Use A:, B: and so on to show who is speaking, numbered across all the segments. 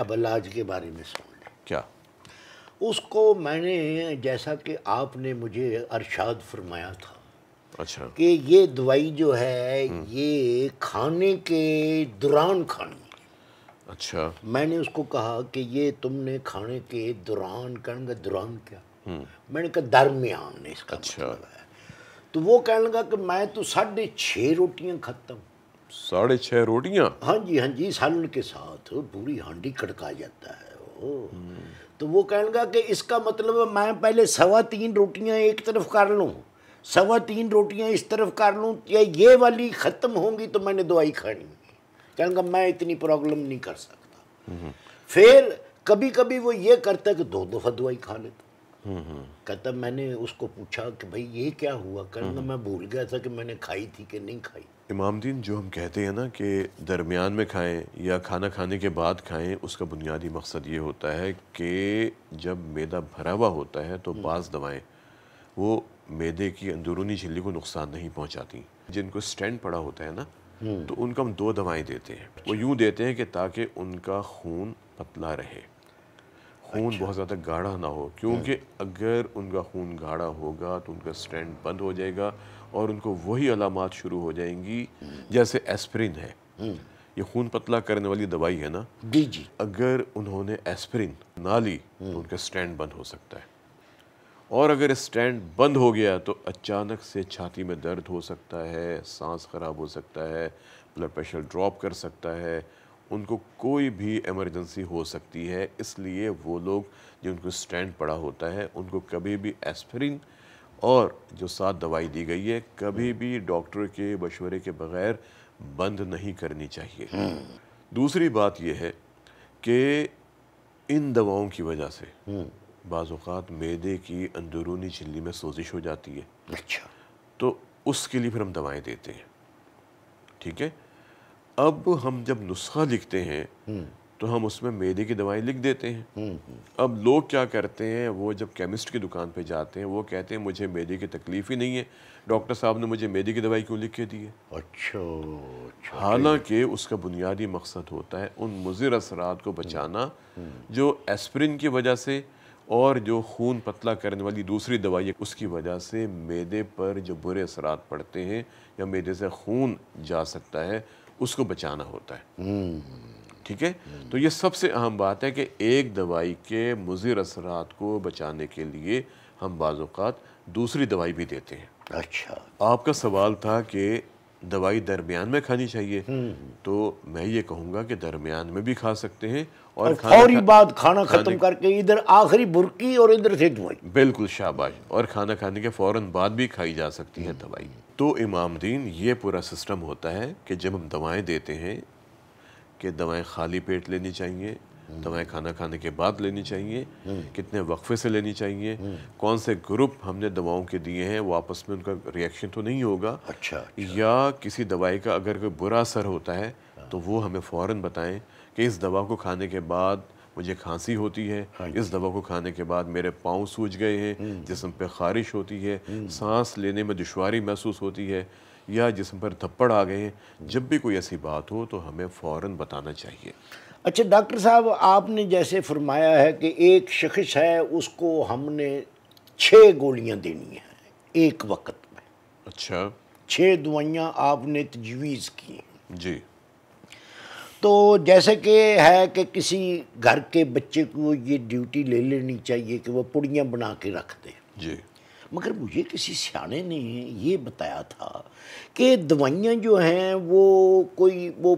A: अबलाज के बारे में सुन लें क्या उसको मैंने जैसा कि आपने मुझे अरशाद फरमाया था अच्छा कि ये दवाई जो है हम्म। ये खाने के दौरान खानी अच्छा मैंने उसको कहा कि ये तुमने खाने के दौरान कहने का दौरान क्या हम्म। मैंने कहा दरमियान इसका अच्छा मतलब है तो वो कहने लगा कि मैं तो साढ़े छः रोटियाँ खाता हूँ
B: साढ़े छः रोटियाँ
A: हाँ जी हाँ जी सालन के साथ पूरी हांडी कड़का जाता है ओ तो वो कहेगा कि इसका मतलब मैं पहले सवा तीन रोटियाँ एक तरफ कर लूँ सवा तीन रोटियाँ इस तरफ कर लूँ या ये वाली ख़त्म होंगी तो मैंने दवाई खानी कहेंगे मैं इतनी प्रॉब्लम नहीं कर सकता हम्म। फिर कभी कभी वो ये करता है कि दो दफ़ा दवाई खा लेता कहता मैंने उसको पूछा कि भाई ये क्या हुआ कहना तो मैं भूल गया था कि मैंने खाई थी कि नहीं खाई
B: इमाम दीन जो हम कहते हैं ना कि दरमियान में खाएं या खाना खाने के बाद खाएं उसका बुनियादी मकसद ये होता है कि जब मैदा भरा हुआ होता है तो बाज़ दवाएं वो मैदे की अंदरूनी झिल्ली को नुकसान नहीं पहुंचाती जिनको स्टैंड पड़ा होता है ना हम्म। तो उनको हम दो दवाएं देते हैं वो यूँ देते हैं कि ताकि उनका खून पतला रहे खून अच्छा। बहुत ज़्यादा गाढ़ा ना हो क्योंकि हाँ। अगर उनका खून गाढ़ा होगा तो उनका स्टैंड बंद हो जाएगा और उनको वही अलामत शुरू हो जाएंगी हम्म। जैसे एस्प्रिन है हम्म। ये खून पतला करने वाली दवाई है ना जी जी अगर उन्होंने एस्प्रिन ना ली तो हम्म। उनका स्टैंड बंद हो सकता है और अगर स्टैंड बंद हो गया तो अचानक से छाती में दर्द हो सकता है सांस ख़राब हो सकता है ब्लड प्रेशर ड्रॉप कर सकता है उनको कोई भी इमरजेंसी हो सकती है इसलिए वो लोग जिनको स्टैंड पड़ा होता है उनको कभी भी एस्परिन और जो साथ दवाई दी गई है कभी भी डॉक्टर के मशवरे के बगैर बंद नहीं करनी चाहिए दूसरी बात यह है कि इन दवाओं की वजह से बाज़ात मैदे की अंदरूनी झिल्ली में सोजिश हो जाती है अच्छा तो उसके लिए फिर हम दवाएं देते हैं ठीक है अब हम जब नुस्खा लिखते हैं हम्म। तो हम उसमें मेदे की दवाई लिख देते हैं हम्म, हम्म। अब लोग क्या करते हैं वो जब केमिस्ट की दुकान पे जाते हैं वो कहते हैं मुझे मेदे की तकलीफ ही नहीं है डॉक्टर साहब ने मुझे मेदे की दवाई क्यों लिख के दी है अच्छा, अच्छा। हालांकि उसका बुनियादी मकसद होता है उन मुजिर असरात को बचाना जो एस्प्रिन की वजह से और जो खून पतला करने वाली दूसरी दवाई उसकी वजह से मेदे पर जो बुरे असरात पड़ते हैं या मेदे से खून जा सकता है उसको बचाना होता
A: है
B: ठीक है तो ये सबसे अहम बात है कि एक दवाई के मुजिर असरात को बचाने के लिए हम बाज़ात दूसरी दवाई भी देते हैं अच्छा आपका सवाल था कि दवाई दरमियान में खानी चाहिए हम्म, हम्म। तो मैं ये कहूँगा कि दरमियान में भी खा सकते हैं और फौरी खा... बाद खाना खत्म करके इधर आखिरी बुरकी और इधर से दवाई बिल्कुल शाबाश और खाना खाने के फौरन बाद भी खाई जा सकती है दवाई तो इमामदीन ये पूरा सिस्टम होता है कि जब हम दवाएं देते हैं कि दवाएं खाली पेट लेनी चाहिए हम्म। दवाएं खाना खाने के बाद लेनी चाहिए हम्म। कितने वक्फे से लेनी चाहिए हम्म। कौन से ग्रुप हमने दवाओं के दिए हैं वो आपस में उनका रिएक्शन तो नहीं होगा अच्छा, अच्छा। या किसी दवाई का अगर कोई बुरा असर होता है हाँ। तो वो हमें फ़ौर बताएँ कि इस दवा को खाने के बाद मुझे खांसी होती है हाँ इस दवा को खाने के बाद मेरे पाँव सूज गए हैं हम्म। जिसम पे खारिश होती है हम्म। सांस लेने में दुशारी महसूस होती है या जिसम पर थप्पड़ आ गए हैं जब भी कोई ऐसी बात हो तो हमें
A: फ़ौर बताना चाहिए अच्छा डॉक्टर साहब आपने जैसे फरमाया है कि एक शख्स है उसको हमने छः गोलियाँ देनी हैं एक वक्त में अच्छा छः दवाइयाँ आपने तजवीज़ की जी तो जैसे कि है कि किसी घर के बच्चे को ये ड्यूटी ले लेनी चाहिए कि वह पुड़ियाँ बना के रख दे जी मगर मुझे किसी सियाने ने ये बताया था कि दवाइयाँ जो हैं वो कोई वो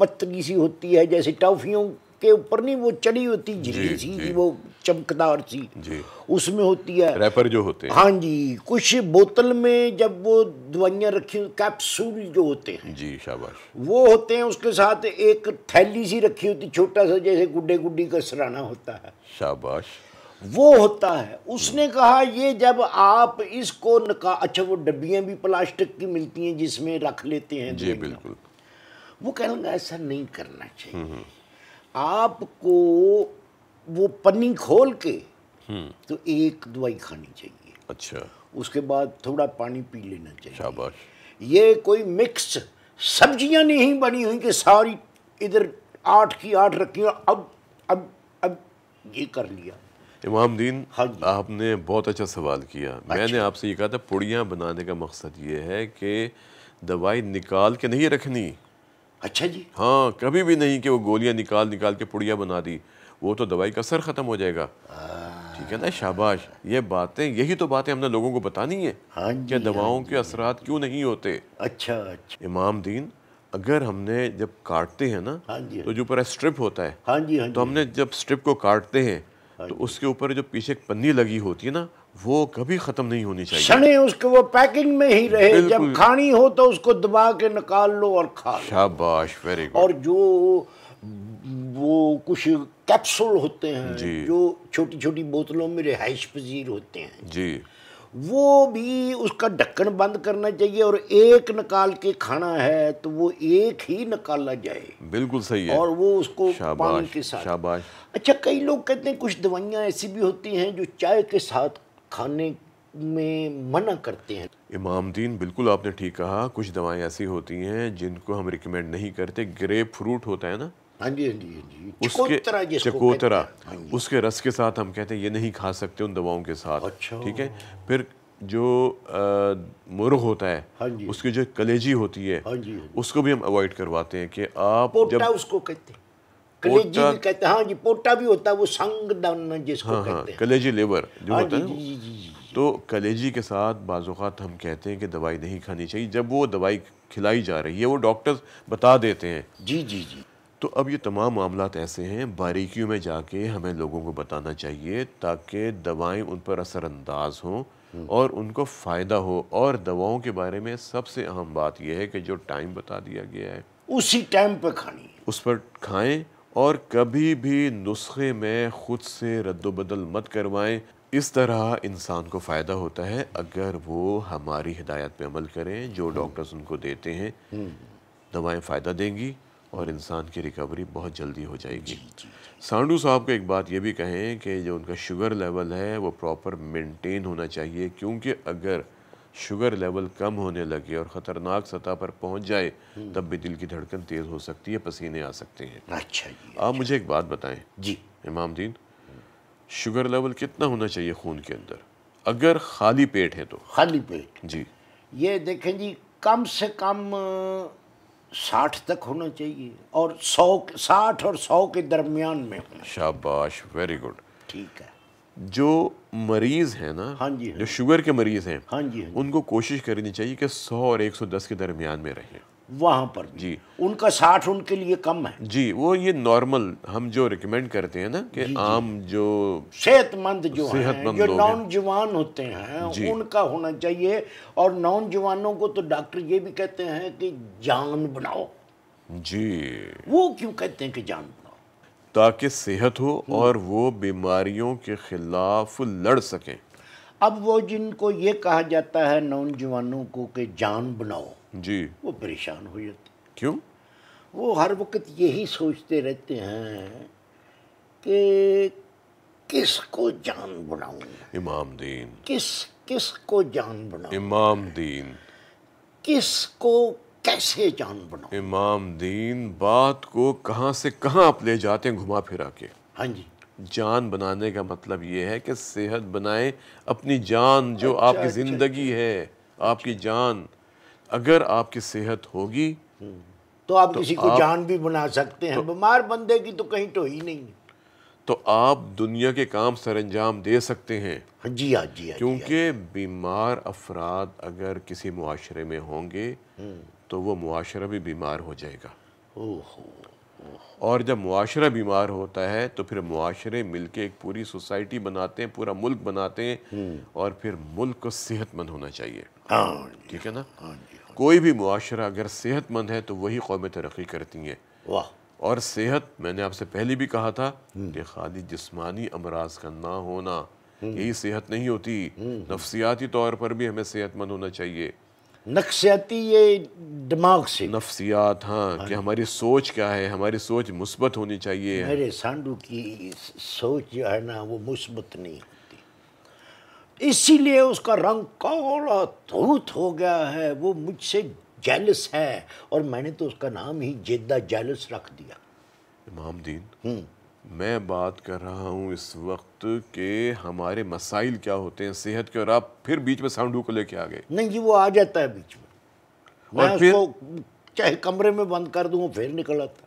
A: पतली सी होती है जैसे टॉफियों के ऊपर नहीं वो चढ़ी होती जी सी जी, वो चमकदार सी जी उसमें होती है रैपर जो होते हैं हाँ जी कुछ बोतल में जब वो दवाइयाँ रखी कैप्सूल जो होते हैं जी शाबाश वो होते हैं उसके साथ एक थैली सी रखी होती छोटा सा जैसे गुड्डे गुड्डी का सराना होता है शाबाश वो होता है उसने कहा ये जब आप इसको नका अच्छा वो डब्बियाँ भी प्लास्टिक की मिलती हैं जिसमें रख लेते हैं जी बिल्कुल वो कह ऐसा नहीं करना चाहिए हम्म, हम्म। आपको वो पन्नी खोल के हम्म। तो एक दवाई खानी चाहिए अच्छा उसके बाद थोड़ा पानी पी लेना चाहिए शाबाश ये कोई मिक्स सब्जियां नहीं बनी हुई कि सारी इधर आठ की आठ रखी अब अब अब ये कर लिया
B: इमाम दीन हाँ आपने बहुत अच्छा सवाल किया अच्छा। मैंने आपसे ये कहा था पुड़ियाँ बनाने का मकसद ये है कि दवाई निकाल के नहीं रखनी अच्छा जी हाँ कभी भी नहीं कि वो गोलियाँ निकाल निकाल के पुड़िया बना दी वो तो दवाई का असर ख़त्म हो जाएगा ठीक है ना शाबाश ये बातें यही तो बातें हमने लोगों को बतानी है हाँ कि दवाओं हाँ के असरात क्यों नहीं होते अच्छा अच्छा इमाम दीन अगर हमने जब काटते हैं ना हाँ जी तो जो ऊपर स्ट्रिप होता है हाँ जी हाँ तो हमने जब स्ट्रिप को काटते हैं हाँ तो उसके ऊपर जो पीछे एक पन्नी लगी होती है ना वो कभी खत्म नहीं होनी चाहिए शने
A: उसके वो पैकिंग में ही रहे जब खानी हो तो उसको दबा के निकाल लो और खा शाबाश वेरी गुड और जो वो कुछ कैप्सूल होते हैं जो छोटी छोटी बोतलों में रिहाइश पजीर होते हैं जी वो भी उसका ढक्कन बंद करना चाहिए और एक निकाल के खाना है तो वो एक ही निकाला जाए
B: बिल्कुल सही है और वो
A: उसको पानी के साथ शाबाश अच्छा कई लोग कहते हैं कुछ दवाइयाँ ऐसी भी होती हैं जो चाय के साथ खाने में मना करते हैं
B: इमाम दीन बिल्कुल आपने ठीक कहा कुछ दवाएं ऐसी होती हैं जिनको हम रिकमेंड नहीं करते ग्रेप फ्रूट होता है ना हाँ हाँ हाँ चकोतरा उसके रस के साथ हम कहते हैं ये नहीं खा सकते उन दवाओं के साथ अच्छा ठीक है फिर जो मुर्ग होता है हाँ जी उसकी जो कलेजी होती है हाँ जी, हाँ जी उसको भी हम अवॉइड करवाते हैं कि आप जब उसको
A: कहते हैं कलेजी भी कहते हैं हाँ जी पोटा भी होता है वो संगदान जिसको हाँ, कहते हैं
B: कलेजी लेवर जो होता है तो कलेजी के साथ बाजूत हम कहते हैं कि दवाई नहीं खानी चाहिए जब वो दवाई खिलाई जा रही है वो डॉक्टर्स बता देते हैं जी जी जी तो अब ये तमाम मामला ऐसे हैं बारीकियों में जाके हमें लोगों को बताना चाहिए ताकि दवाएं उन पर असरअंदाज हों हम्म। और उनको फ़ायदा हो और दवाओं के बारे में सबसे अहम बात यह है कि जो टाइम बता दिया गया है
A: उसी टाइम पर खानी
B: उस पर खाएं और कभी भी नुस्खे में ख़ुद से रद्दबदल मत करवाएं इस तरह इंसान को फ़ायदा होता है अगर वो हमारी हिदायत पे अमल करें जो हम्म। डॉक्टर्स उनको देते हैं हम्म। दवाएँ फ़ायदा देंगी और इंसान की रिकवरी बहुत जल्दी हो जाएगी सांडू साहब को एक बात ये भी कहें कि जो उनका शुगर लेवल है वो प्रॉपर मेंटेन होना चाहिए क्योंकि अगर शुगर लेवल कम होने लगे और ख़तरनाक सतह पर पहुंच जाए हम्म। तब भी दिल की धड़कन तेज़ हो सकती है पसीने आ सकते हैं अच्छा आप आप अच्छा। मुझे एक बात बताएं जी इमाम दीन शुगर लेवल कितना होना चाहिए खून के अंदर अगर खाली पेट है तो खाली पेट जी
A: ये देखें जी कम से कम साठ तक होना चाहिए और सौ साठ और सौ के दरमियान में होना
B: शाबाश वेरी गुड ठीक है जो मरीज है ना हाँ जी हाँ। जो शुगर के मरीज हैं हाँ जी हाँ। उनको कोशिश करनी चाहिए कि सौ और एक सौ दस के दरमियान में रहें वहाँ पर भी जी
A: उनका साठ उनके लिए कम है
B: जी वो ये नॉर्मल हम जो रिकमेंड करते हैं ना कि आम जो
A: सेहतमंद जो सेहतमंद जो नौजवान होते हैं उनका होना चाहिए और नौजवानों को तो डॉक्टर ये भी कहते हैं कि जान बनाओ जी वो क्यों कहते हैं कि जान बनाओ
B: ताकि सेहत हो हम्म। और वो बीमारियों के खिलाफ लड़ सकें
A: अब वो जिनको ये कहा जाता है नौजवानों को कि जान बनाओ जी वो परेशान हो जाते क्यों वो हर वक्त यही सोचते रहते हैं कि किस को जान बनाऊं
B: इमाम दीन
A: किस किस को जान बनाऊं
B: इमाम दीन
A: किस को कैसे जान बनाऊं
B: इमाम दीन बात को कहा से कहा आप ले जाते हैं घुमा फिरा के हाँ जी जान बनाने का मतलब ये है कि सेहत बनाए अपनी जान जो अच्छा, आपकी अच्छा, ज़िंदगी अच्छा, है आपकी जान अगर आपकी सेहत होगी तो आप तो किसी को आप, जान
A: भी बना सकते हैं तो, बीमार बंदे की तो कहीं तो ही नहीं
B: तो आप दुनिया के काम सर अंजाम दे सकते हैं हाँ, जी हाँ जी हाँ, हाँ। क्योंकि बीमार अफराद अगर किसी मुआरे में होंगे तो वो माशरा भी बीमार हो जाएगा और जब मुआरा बीमार होता है तो फिर माशरे मिल के एक पूरी सोसाइटी बनाते हैं पूरा मुल्क बनाते हैं हम्म। और फिर मुल्क को सेहतमंद होना चाहिए ठीक है ना कोई भी मुआरा अगर सेहतमंद है तो वही कौमें तरक्की करती हैं वाह और सेहत मैंने आपसे पहले भी कहा था हम्म। कि खाली जिस्मानी अमराज का ना होना हम्म। यही सेहत नहीं होती हम्म। नफसियाती तौर पर भी हमें सेहतमंद होना चाहिए नक्सियाती ये दिमाग से नफसियात हाँ कि हाँ। हमारी सोच क्या है हमारी सोच मुस्बत होनी चाहिए
A: मेरे सांडू की सोच जो है ना वो मुस्बत नहीं इसीलिए उसका रंग काला धूत हो गया है वो मुझसे जेलस है और मैंने तो उसका नाम ही जिद्दा जेलस रख दिया
B: इमाम दीन हम्म। मैं बात कर रहा हूँ इस वक्त के हमारे मसाइल क्या होते हैं सेहत के और आप फिर बीच में साउंडू को लेके आ गए
A: नहीं जी वो आ जाता है बीच में और मैं फिर उसको चाहे कमरे में बंद कर दूँ फिर निकल आता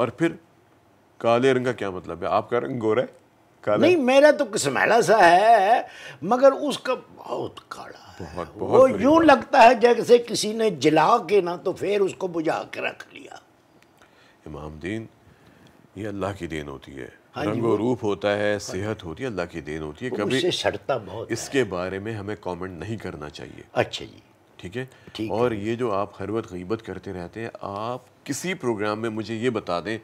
B: और फिर काले रंग का क्या मतलब है आपका रंग गोरा है नहीं
A: मेरा तो कसमैला सा है मगर उसका बहुत काला बहुत, बहुत वो यूं लगता है जैसे किसी ने जला के ना तो फिर उसको बुझा के रख लिया
B: इमाम दीन ये अल्लाह की देन होती है हाँ रंगो रूप होता है हाँ सेहत होती है अल्लाह की देन होती है कभी सड़ता बहुत इसके बारे में हमें कॉमेंट नहीं करना चाहिए अच्छा जी ठीक है और ये जो आप हर वक्त गीबत करते रहते हैं आप किसी प्रोग्राम में मुझे ये बता दें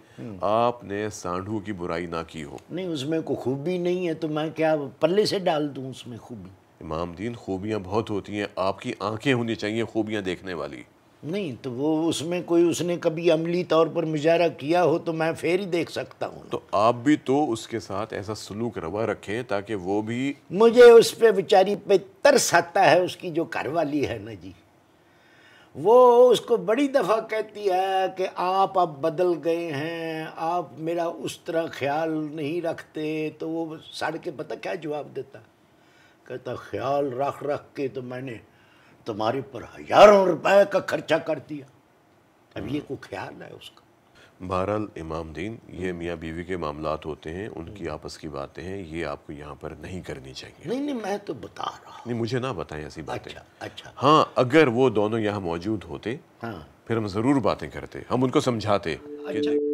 B: आपने सांढू की बुराई ना की हो
A: नहीं उसमें कोई खूबी नहीं है तो मैं क्या पल्ले से डाल दूँ उसमें खूबी
B: इमाम दीन खूबियाँ बहुत होती हैं आपकी आंखें होनी चाहिए खूबियाँ देखने वाली
A: नहीं तो वो उसमें कोई उसने कभी अमली तौर पर मुजाहरा किया हो तो मैं फिर ही देख सकता हूँ तो आप भी तो उसके साथ ऐसा सलूक रवा रखें ताकि वो भी मुझे उस पर बेचारी पे तरस आता है उसकी जो घरवाली है ना जी वो उसको बड़ी दफ़ा कहती है कि आप अब बदल गए हैं आप मेरा उस तरह ख्याल नहीं रखते तो वो साढ़ के पता क्या जवाब देता कहता ख्याल रख रख के तो मैंने तुम्हारे पर हजारों रुपए का खर्चा कर दिया अब ये को ख्याल है उसका
B: बहरहाल इमाम दीन ये मियाँ बीवी के मामला होते हैं उनकी आपस की बातें हैं ये आपको यहाँ पर नहीं करनी
A: चाहिए नहीं नहीं मैं तो बता
B: रहा हूँ नहीं मुझे ना बताएं ऐसी बातें अच्छा, अच्छा हाँ अगर वो दोनों यहाँ मौजूद होते हाँ। फिर हम ज़रूर बातें करते हम उनको समझाते
A: अच्छा।